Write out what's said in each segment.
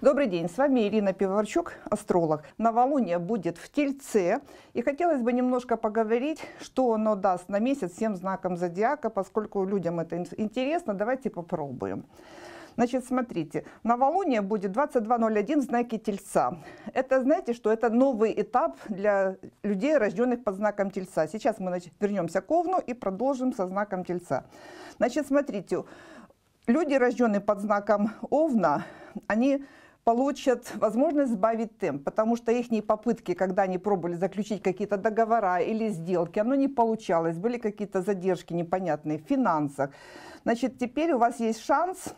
Добрый день, с вами Ирина Пиварчук, астролог. Новолуние будет в Тельце, и хотелось бы немножко поговорить, что оно даст на месяц всем знакам зодиака, поскольку людям это интересно, давайте попробуем. Значит, смотрите, новолуние будет 22.01 в знаке Тельца. Это, знаете, что это новый этап для людей, рожденных под знаком Тельца. Сейчас мы вернемся к Овну и продолжим со знаком Тельца. Значит, смотрите, люди, рожденные под знаком Овна, они получат возможность сбавить темп, потому что их попытки, когда они пробовали заключить какие-то договора или сделки, оно не получалось, были какие-то задержки непонятные в финансах. Значит, теперь у вас есть шанс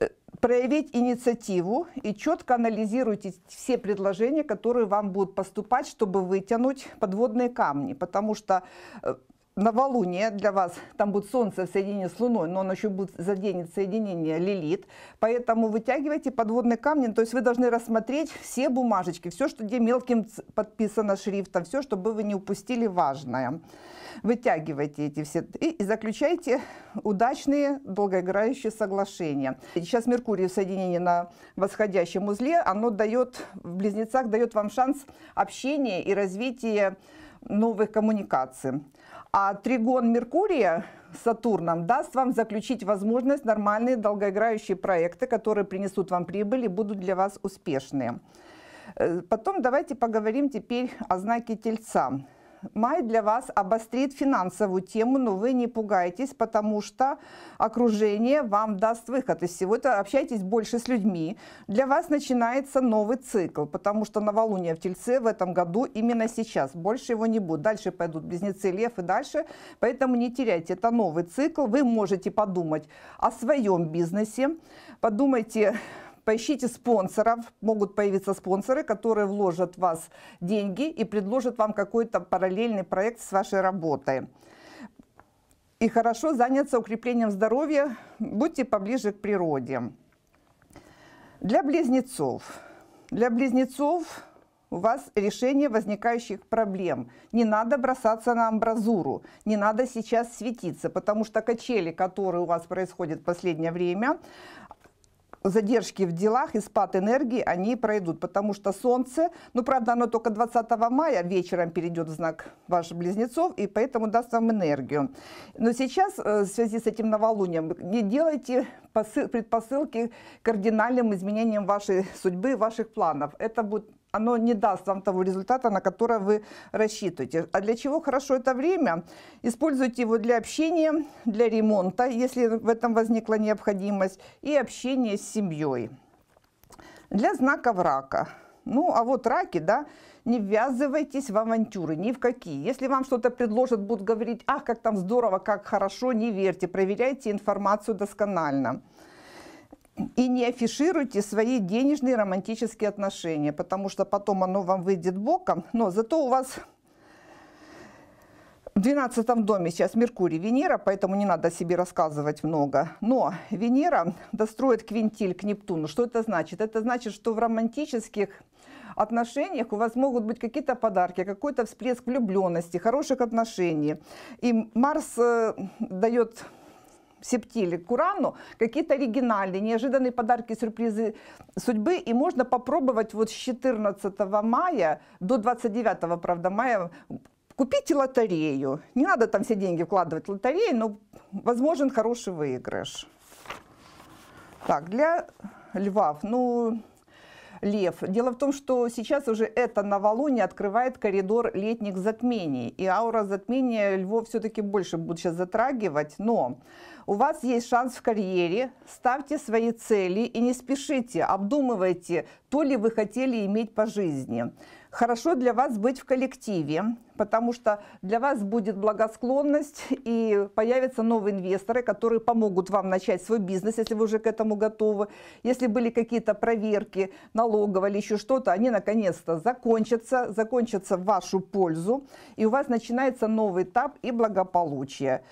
э, проявить инициативу и четко анализируйте все предложения, которые вам будут поступать, чтобы вытянуть подводные камни, потому что э, новолуние для вас, там будет солнце в соединении с луной, но оно еще будет заденет соединение лилит, поэтому вытягивайте подводные камни, то есть вы должны рассмотреть все бумажечки, все, что где мелким подписано шрифтом, все, чтобы вы не упустили важное. Вытягивайте эти все и заключайте удачные долгоиграющие соглашения. Сейчас Меркурий в соединении на восходящем узле, оно дает, в близнецах дает вам шанс общения и развития новых коммуникаций. А тригон Меркурия Сатурном даст вам заключить возможность нормальные долгоиграющие проекты, которые принесут вам прибыль и будут для вас успешные. Э, потом давайте поговорим теперь о знаке Тельца май для вас обострит финансовую тему, но вы не пугайтесь, потому что окружение вам даст выход из всего этого. Общайтесь больше с людьми. Для вас начинается новый цикл, потому что новолуние в Тельце в этом году именно сейчас. Больше его не будет. Дальше пойдут близнецы Лев и дальше. Поэтому не теряйте. Это новый цикл. Вы можете подумать о своем бизнесе, подумайте Поищите спонсоров, могут появиться спонсоры, которые вложат в вас деньги и предложат вам какой-то параллельный проект с вашей работой. И хорошо заняться укреплением здоровья, будьте поближе к природе. Для близнецов. Для близнецов у вас решение возникающих проблем. Не надо бросаться на амбразуру, не надо сейчас светиться, потому что качели, которые у вас происходят в последнее время, задержки в делах и спад энергии, они пройдут, потому что Солнце, ну, правда, оно только 20 мая вечером перейдет в знак ваших близнецов, и поэтому даст вам энергию. Но сейчас, э, в связи с этим новолунием, не делайте предпосылки кардинальным изменениям вашей судьбы, ваших планов. Это будет оно не даст вам того результата, на который вы рассчитываете. А для чего хорошо это время? Используйте его для общения, для ремонта, если в этом возникла необходимость, и общения с семьей. Для знаков рака. Ну, а вот раки, да, не ввязывайтесь в авантюры, ни в какие. Если вам что-то предложат, будут говорить, ах, как там здорово, как хорошо, не верьте, проверяйте информацию досконально и не афишируйте свои денежные романтические отношения, потому что потом оно вам выйдет боком, но зато у вас в 12 доме сейчас Меркурий, Венера, поэтому не надо себе рассказывать много. Но Венера достроит квинтиль к Нептуну. Что это значит? Это значит, что в романтических отношениях у вас могут быть какие-то подарки, какой-то всплеск влюбленности, хороших отношений. И Марс э, дает Септили к Урану, какие-то оригинальные, неожиданные подарки, сюрпризы судьбы. И можно попробовать вот с 14 мая до 29, правда, мая купить лотерею. Не надо там все деньги вкладывать в лотерею, но возможен хороший выигрыш. Так, для львов, ну, лев. Дело в том, что сейчас уже это новолуние открывает коридор летних затмений. И аура затмения львов все-таки больше будет сейчас затрагивать. Но у вас есть шанс в карьере. Ставьте свои цели и не спешите. Обдумывайте, то ли вы хотели иметь по жизни. Хорошо для вас быть в коллективе, потому что для вас будет благосклонность и появятся новые инвесторы, которые помогут вам начать свой бизнес, если вы уже к этому готовы. Если были какие-то проверки налоговые или еще что-то, они наконец-то закончатся, закончатся в вашу пользу, и у вас начинается новый этап и благополучие.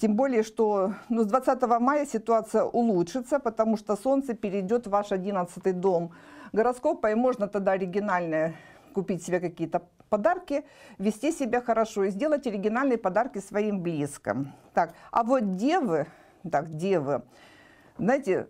Тем более, что ну, с 20 мая ситуация улучшится, потому что Солнце перейдет в ваш 11 дом – гороскопа, и можно тогда оригинальные купить себе какие-то подарки, вести себя хорошо и сделать оригинальные подарки своим близким. Так, а вот девы, так, девы, знаете,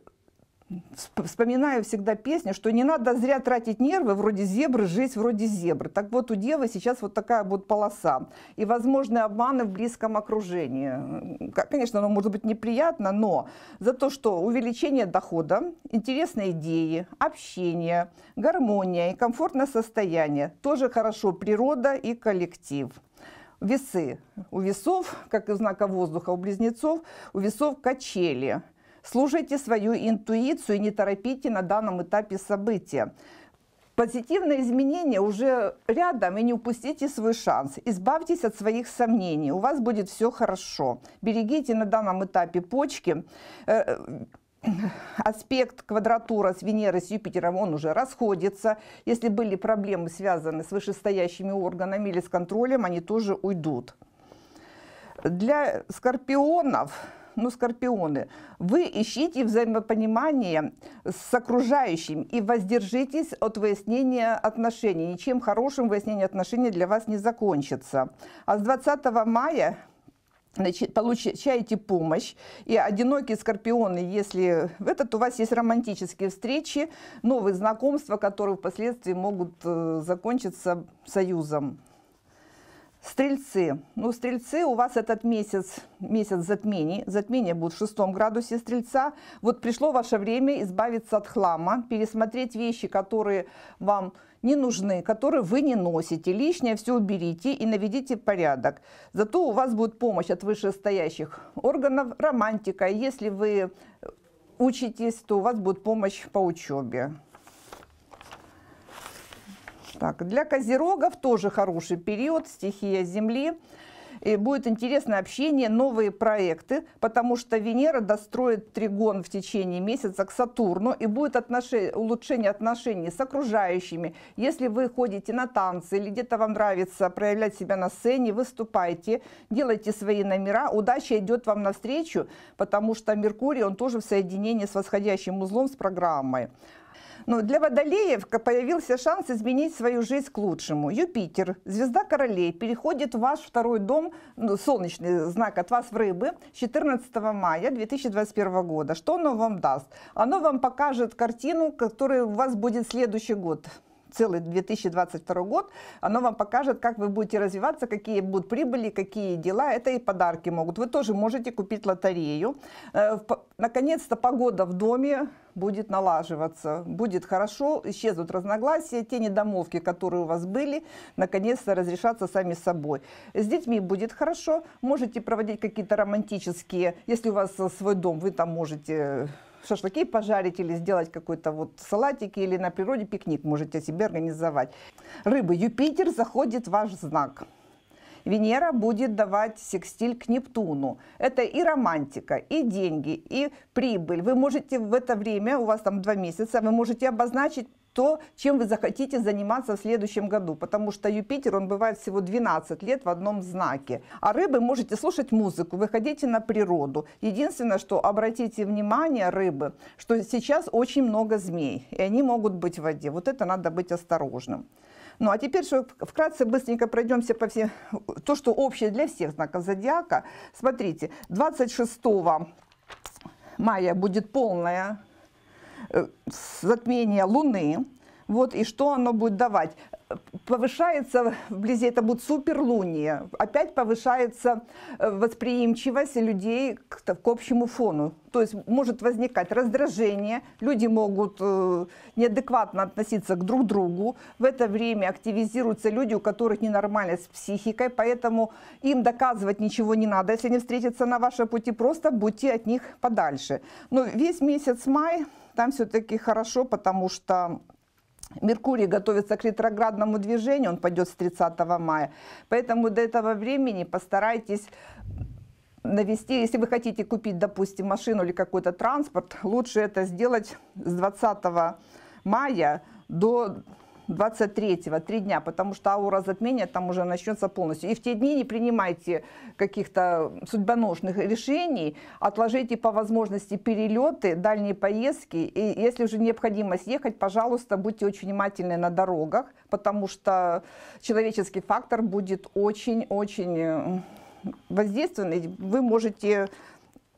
вспоминаю всегда песню, что не надо зря тратить нервы, вроде зебры, жизнь вроде зебры. Так вот, у девы сейчас вот такая вот полоса. И возможные обманы в близком окружении. Конечно, оно может быть неприятно, но за то, что увеличение дохода, интересные идеи, общение, гармония и комфортное состояние. Тоже хорошо природа и коллектив весы. У весов, как и знака воздуха, у близнецов, у весов качели. Слушайте свою интуицию и не торопите на данном этапе события. Позитивные изменения уже рядом, и не упустите свой шанс. Избавьтесь от своих сомнений, у вас будет все хорошо. Берегите на данном этапе почки. Э, э, аспект квадратура с Венерой, с Юпитером, он уже расходится. Если были проблемы, связанные с вышестоящими органами или с контролем, они тоже уйдут. Для скорпионов ну, скорпионы, вы ищите взаимопонимание с окружающим и воздержитесь от выяснения отношений. Ничем хорошим выяснение отношений для вас не закончится. А с 20 мая Значит, получаете помощь. И одинокие скорпионы, если в этот, у вас есть романтические встречи, новые знакомства, которые впоследствии могут э, закончиться союзом. Стрельцы. Ну, стрельцы, у вас этот месяц, месяц затмений. Затмение будет в шестом градусе стрельца. Вот пришло ваше время избавиться от хлама, пересмотреть вещи, которые вам не нужны, которые вы не носите. Лишнее все уберите и наведите порядок. Зато у вас будет помощь от вышестоящих органов, романтика. Если вы учитесь, то у вас будет помощь по учебе. Так, для козерогов тоже хороший период, стихия Земли. И будет интересное общение, новые проекты, потому что Венера достроит тригон в течение месяца к Сатурну, и будет отношение, улучшение отношений с окружающими. Если вы ходите на танцы или где-то вам нравится проявлять себя на сцене, выступайте, делайте свои номера, удача идет вам навстречу, потому что Меркурий, он тоже в соединении с восходящим узлом, с программой. Но для водолеев появился шанс изменить свою жизнь к лучшему. Юпитер, звезда королей, переходит в ваш второй дом, ну, солнечный знак от вас в рыбы, 14 мая 2021 года. Что оно вам даст? Оно вам покажет картину, которая у вас будет следующий год целый 2022 год. Оно вам покажет, как вы будете развиваться, какие будут прибыли, какие дела. Это и подарки могут. Вы тоже можете купить лотерею. Э, наконец-то погода в доме будет налаживаться. Будет хорошо, исчезнут разногласия, те недомовки, которые у вас были, наконец-то разрешатся сами собой. С детьми будет хорошо, можете проводить какие-то романтические, если у вас э, свой дом, вы там можете шашлыки пожарить или сделать какой-то вот салатики или на природе пикник можете себе организовать. Рыбы, Юпитер заходит в ваш знак. Венера будет давать секстиль к Нептуну. Это и романтика, и деньги, и прибыль. Вы можете в это время, у вас там два месяца, вы можете обозначить то, чем вы захотите заниматься в следующем году, потому что Юпитер, он бывает всего 12 лет в одном знаке. А рыбы можете слушать музыку, выходите на природу. Единственное, что обратите внимание, рыбы, что сейчас очень много змей, и они могут быть в воде. Вот это надо быть осторожным. Ну а теперь что, вкратце быстренько пройдемся по всем, то, что общее для всех знаков зодиака. Смотрите, 26 мая будет полное э, затмение Луны. Вот, и что оно будет давать? повышается вблизи, это будет суперлуния, опять повышается э, восприимчивость людей к, к общему фону. То есть может возникать раздражение, люди могут э, неадекватно относиться к друг другу. В это время активизируются люди, у которых ненормальность с психикой, поэтому им доказывать ничего не надо. Если они встретятся на вашем пути, просто будьте от них подальше. Но весь месяц май там все-таки хорошо, потому что Меркурий готовится к ретроградному движению, он пойдет с 30 мая. Поэтому до этого времени постарайтесь навести, если вы хотите купить, допустим, машину или какой-то транспорт, лучше это сделать с 20 мая до 23-го, три дня, потому что аура затмения там уже начнется полностью. И в те дни не принимайте каких-то судьбоношных решений, отложите по возможности перелеты, дальние поездки. И если уже необходимо съехать, пожалуйста, будьте очень внимательны на дорогах, потому что человеческий фактор будет очень-очень э, воздействован, вы можете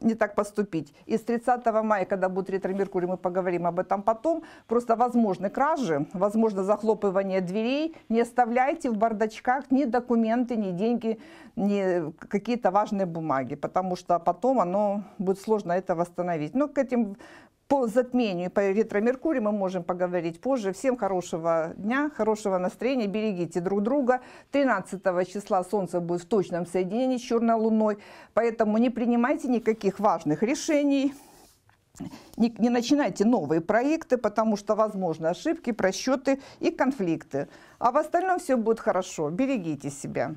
не так поступить. И с 30 мая, когда будет ретро-меркурий, мы поговорим об этом потом. Просто возможны кражи, возможно захлопывание дверей. Не оставляйте в бардачках ни документы, ни деньги, ни какие-то важные бумаги, потому что потом оно будет сложно это восстановить. Но к этим по затмению, по ретро-меркурию мы можем поговорить позже. Всем хорошего дня, хорошего настроения, берегите друг друга. 13 числа Солнце будет в точном соединении с Черной Луной, поэтому не принимайте никаких важных решений. Не, не начинайте новые проекты, потому что возможны ошибки, просчеты и конфликты. А в остальном все будет хорошо. Берегите себя.